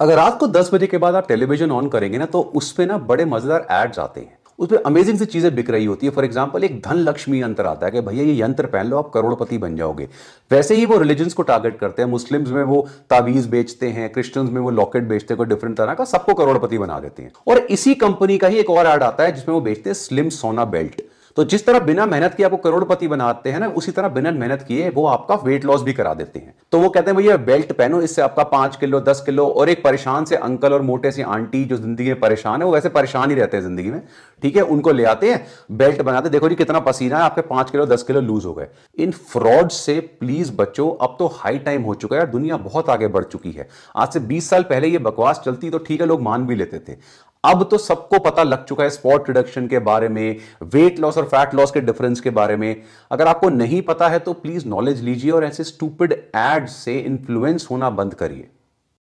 अगर रात को दस बजे के बाद आप टेलीविजन ऑन करेंगे ना तो उसमें ना बड़े मजेदार एड्स आते हैं पर अमेजिंग सी चीज़ें बिक रही होती है फॉर एग्जाम्पल एक धन लक्ष्मी यंत्र आता है कि भैया ये यंत्र पहन लो आप करोड़पति बन जाओगे वैसे ही वो रिलीजन्स को टारगेट करते हैं मुस्लिम्स में वो तावीज़ बेचते हैं क्रिश्चियंस में वो लॉकेट बेचते हैं डिफरेंट तरह का सबको करोड़पति बना देते हैं और इसी कंपनी का ही एक और एड आता है जिसमें वो बेचते हैं स्लिम सोना बेल्ट तो जिस तरह बिना मेहनत किए आपको करोड़पति बनाते हैं ना उसी तरह बिना मेहनत किए वो आपका वेट लॉस भी करा देते हैं तो वो कहते हैं भैया बेल्ट पहनो इससे आपका पांच किलो दस किलो और एक परेशान से अंकल और मोटे से आंटी जो जिंदगी में परेशान है वो वैसे परेशान ही रहते हैं जिंदगी में ठीक है उनको ले आते हैं बेल्ट बनाते देखो जी कितना पसीना है आपके पांच किलो दस किलो लूज हो गए इन फ्रॉड से प्लीज बच्चों अब तो हाई टाइम हो चुका है दुनिया बहुत आगे बढ़ चुकी है आज से बीस साल पहले ये बकवास चलती तो ठीक है लोग मान भी लेते थे अब तो सबको पता लग चुका है स्पॉट रिडक्शन के बारे में वेट लॉस और फैट लॉस के डिफरेंस के बारे में अगर आपको नहीं पता है तो प्लीज नॉलेज लीजिए और ऐसे स्टूपिड एड से इन्फ्लुएंस होना बंद करिए